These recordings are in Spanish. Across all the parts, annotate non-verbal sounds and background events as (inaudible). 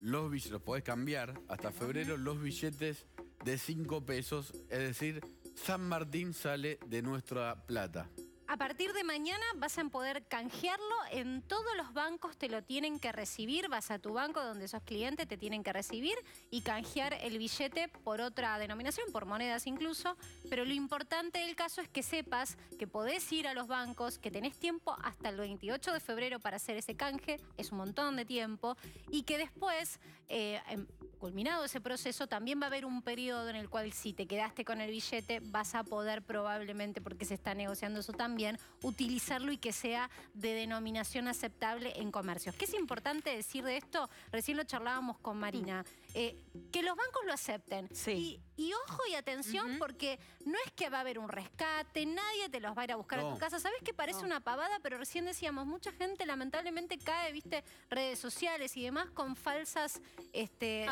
los billetes, los podés cambiar hasta febrero, los billetes de 5 pesos, es decir, San Martín sale de nuestra plata. A partir de mañana vas a poder canjearlo en todos los bancos, te lo tienen que recibir, vas a tu banco donde sos cliente, te tienen que recibir y canjear el billete por otra denominación, por monedas incluso, pero lo importante del caso es que sepas que podés ir a los bancos, que tenés tiempo hasta el 28 de febrero para hacer ese canje, es un montón de tiempo, y que después... Eh, em, culminado ese proceso, también va a haber un periodo en el cual si te quedaste con el billete vas a poder probablemente, porque se está negociando eso también, utilizarlo y que sea de denominación aceptable en comercios. ¿Qué es importante decir de esto? Recién lo charlábamos con Marina. Eh, que los bancos lo acepten. Sí. Y, ojo y atención, porque no es que va a haber un rescate, nadie te los va a ir a buscar a tu casa. Sabes que parece una pavada, pero recién decíamos, mucha gente lamentablemente cae, viste, redes sociales y demás con falsas este,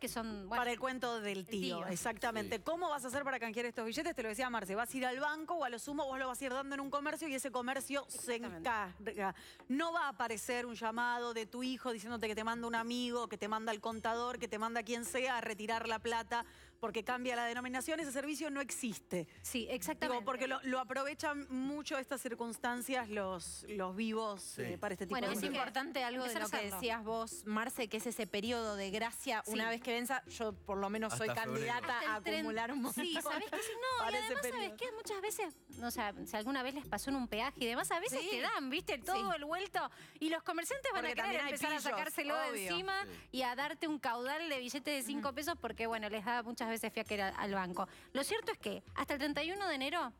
que son. para el cuento del tío, exactamente. ¿Cómo vas a hacer para canjear estos billetes? Te lo decía Marce, vas a ir al banco o a lo sumo vos lo vas a ir en un comercio y ese comercio se encarga. No va a aparecer un llamado de tu hijo diciéndote que te manda un amigo, que te manda el contador, que te manda quien sea a retirar la plata porque cambia la denominación, ese servicio no existe. Sí, exactamente. porque lo, aprovechan mucho estas circunstancias los, vivos eh, para este tipo de Bueno, es importante algo de lo que decías vos, Marce, que es ese periodo de gracia. Una vez que venza, yo por lo menos soy candidata a acumular un montón. Sí, ¿sabés qué? no, y además, ¿sabés qué? Muchas veces, o sea, si alguna vez les pasó en un peaje y demás, a veces te dan, ¿viste? Todo el vuelto. Y los comerciantes van a querer empezar a sacárselo de encima y a darte un caudal de billetes de cinco pesos porque, bueno, les da muchas veces fui a querer al banco. Lo cierto es que hasta el 31 de enero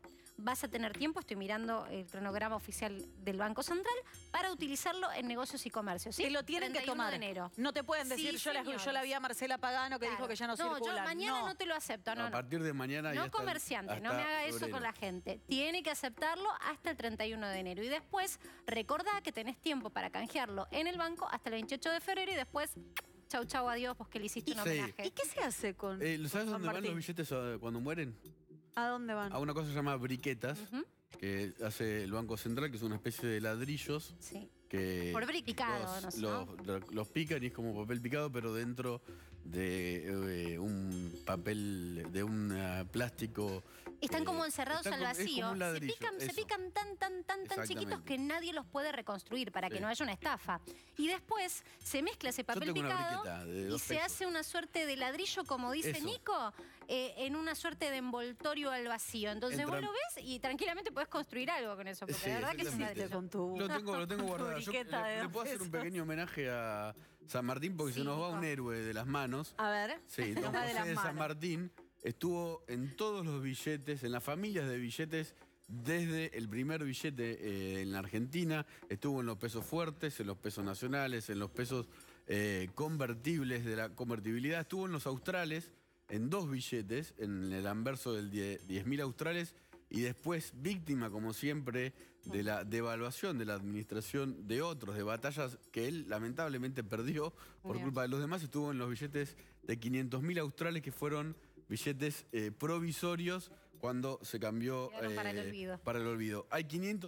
vas a tener tiempo, estoy mirando el cronograma oficial del Banco Central, para utilizarlo en negocios y comercios. ¿sí? lo tienen que tomar. De enero. No te pueden decir, yo, la, vi a Marcela Pagano que dijo que ya no, no Yo mañana no. te lo acepto. No, a partir de mañana No comerciante, no me haga eso con la gente. Tiene que aceptarlo hasta el 31 de enero. Y después, recordá que tenés tiempo para canjearlo en el banco hasta el 28 de febrero y después chau, chau, adiós, pues que le hiciste un homenaje. ¿Y qué se hace con.? Eh, ¿Sabes dónde van los billetes eh, cuando mueren? ¿A dónde van? A una cosa llamada se llama briquetas, que hace el Banco Central, que es una especie de ladrillos que Por briquicado, no los pican y es como papel picado, pero dentro de eh, un papel, de un ah, plástico. Están eh, como encerrados al vacío. se, pican, tan, tan, tan, tan chiquitos que nadie los puede reconstruir para que no haya una estafa. Y después se mezcla ese papel picado y se hace una suerte de ladrillo, como dice Nico, eh, en una suerte de envoltorio al vacío. Entonces vos lo ves y tranquilamente puedes construir algo con eso, porque la verdad que es un Lo tengo, (laughs) guardado. le puedo hacer un pequeño homenaje a San Martín porque se nos va un héroe de las manos. A ver. Sí, (laughs) don José de, San Martín estuvo en todos los billetes, en las familias de billetes desde el primer billete eh, en la Argentina, estuvo en los pesos fuertes, en los pesos nacionales, en los pesos eh, convertibles de la convertibilidad, estuvo en los australes, en dos billetes, en el anverso del 10.000 australes y después víctima, como siempre, de la devaluación de la administración de otros, de batallas que él lamentablemente perdió por culpa de los demás, estuvo en los billetes de 500 mil australes que fueron billetes eh, provisorios cuando se cambió para, el eh, olvido. para el olvido. Hay 500